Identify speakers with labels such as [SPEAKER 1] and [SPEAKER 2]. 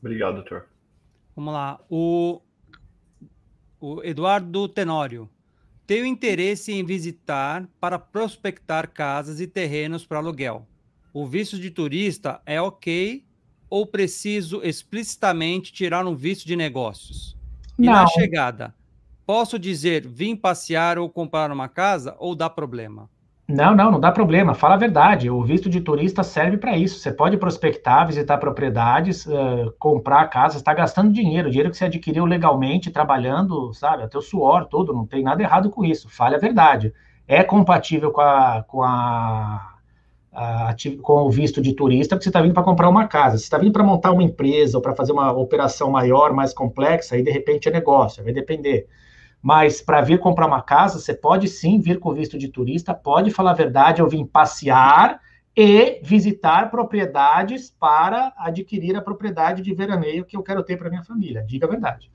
[SPEAKER 1] Obrigado, doutor.
[SPEAKER 2] Vamos lá. O, o Eduardo Tenório. Tenho interesse em visitar para prospectar casas e terrenos para aluguel. O visto de turista é ok ou preciso explicitamente tirar um visto de negócios? E Não. na chegada, posso dizer vim passear ou comprar uma casa ou dá problema?
[SPEAKER 1] Não, não, não dá problema. Fala a verdade. O visto de turista serve para isso. Você pode prospectar, visitar propriedades, uh, comprar casas. Está gastando dinheiro, dinheiro que você adquiriu legalmente, trabalhando, sabe? Até o suor todo. Não tem nada errado com isso. Fale a verdade. É compatível com, a, com, a, a com o visto de turista, porque você está vindo para comprar uma casa. Você está vindo para montar uma empresa ou para fazer uma operação maior, mais complexa, aí de repente é negócio. Vai depender mas para vir comprar uma casa, você pode sim vir com visto de turista, pode falar a verdade, eu vim passear e visitar propriedades para adquirir a propriedade de veraneio que eu quero ter para minha família. Diga a verdade.